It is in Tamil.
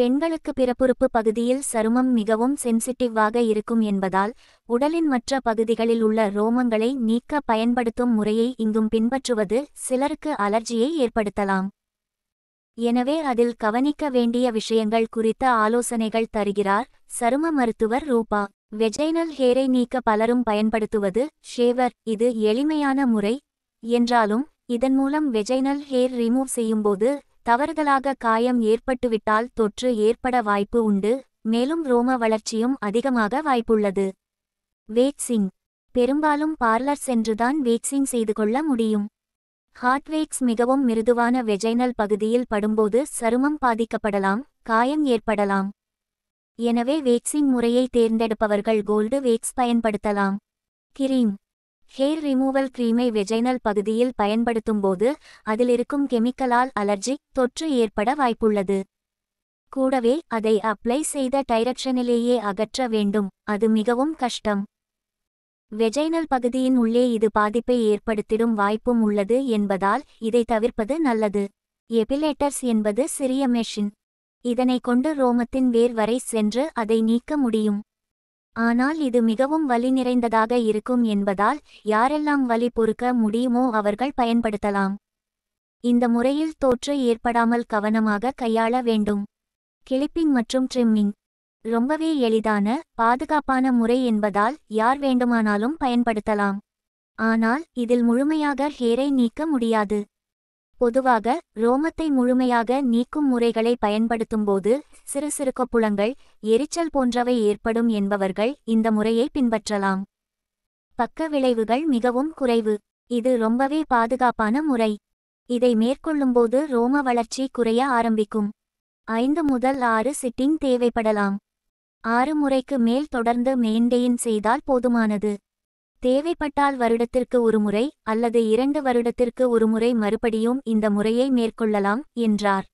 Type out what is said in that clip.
பெண்களுக்கு பிறப்புறுப்பு பகுதியில் சருமம் மிகவும் சென்சிட்டிவ்வாக இருக்கும் என்பதால் உடலின் மற்ற பகுதிகளில் உள்ள ரோமங்களை நீக்க பயன்படுத்தும் முறையை இங்கும் பின்பற்றுவது சிலருக்கு அலர்ஜியை ஏற்படுத்தலாம் எனவே அதில் கவனிக்க வேண்டிய விஷயங்கள் குறித்த ஆலோசனைகள் தருகிறார் சரும மருத்துவர் ரூபா வெஜைனல் ஹேரை நீக்க பலரும் பயன்படுத்துவது ஷேவர் இது எளிமையான முறை என்றாலும் இதன் மூலம் வெஜைனல் ஹேர் ரிமூவ் செய்யும்போது தவறுதலாக காயம் ஏற்பட்டுவிட்டால் தொற்று ஏற்பட வாய்ப்பு உண்டு மேலும் ரோம வளர்ச்சியும் அதிகமாக வாய்ப்புள்ளது வேக்சிங் பெரும்பாலும் பார்லர் சென்றுதான் வேக்சிங் செய்து கொள்ள முடியும் ஹார்ட்வேக்ஸ் மிகவும் மிருதுவான வெஜைனல் பகுதியில் படும்போது சருமம் பாதிக்கப்படலாம் காயம் ஏற்படலாம் எனவே வேக்சிங் முறையை தேர்ந்தெடுப்பவர்கள் கோல்டு வேக்ஸ் பயன்படுத்தலாம் கிரீம் ஹேர் ரிமூவல் கிரீமை வெஜைனல் பகுதியில் பயன்படுத்தும்போது அதிலிருக்கும் கெமிக்கலால் அலர்ஜி தொற்று ஏற்பட வாய்ப்புள்ளது கூடவே அதை அப்ளை செய்த டைரக்ஷனிலேயே அகற்ற வேண்டும் அது மிகவும் கஷ்டம் வெஜைனல் பகுதியின் உள்ளே இது பாதிப்பை ஏற்படுத்திடும் வாய்ப்பும் உள்ளது என்பதால் இதை தவிர்ப்பது நல்லது எபிலேட்டர்ஸ் என்பது சிறிய மெஷின் இதனை கொண்டு ரோமத்தின் வேர் வரை சென்று அதை நீக்க முடியும் ஆனால் இது மிகவும் வலி நிறைந்ததாக இருக்கும் என்பதால் யாரெல்லாம் வலி பொறுக்க முடியுமோ அவர்கள் பயன்படுத்தலாம் இந்த முறையில் தோற்று ஏற்படாமல் கவனமாக கையாள வேண்டும் கிளிப்பிங் மற்றும் ட்ரிம்மிங் ரொம்பவே எளிதான பாதுகாப்பான முறை என்பதால் யார் வேண்டுமானாலும் பயன்படுத்தலாம் ஆனால் இதில் முழுமையாக ஹேரை நீக்க முடியாது பொதுவாக ரோமத்தை முழுமையாக நீக்கும் முறைகளை பயன்படுத்தும்போது சிறு சிறு கொப்புளங்கள் எரிச்சல் போன்றவை ஏற்படும் என்பவர்கள் இந்த முறையை பின்பற்றலாம் பக்க விளைவுகள் மிகவும் குறைவு இது ரொம்பவே பாதுகாப்பான முறை இதை மேற்கொள்ளும்போது ரோம வளர்ச்சி குறைய ஆரம்பிக்கும் ஐந்து முதல் ஆறு சிட்டிங் தேவைப்படலாம் ஆறு முறைக்கு மேல் தொடர்ந்து மெயின்டெயின் செய்தால் போதுமானது தேவைப்பட்டால் வருடத்திற்கு ஒருமுறை அல்லது இரண்டு வருடத்திற்கு ஒருமுறை மறுபடியும் இந்த முறையை மேற்கொள்ளலாம் என்றார்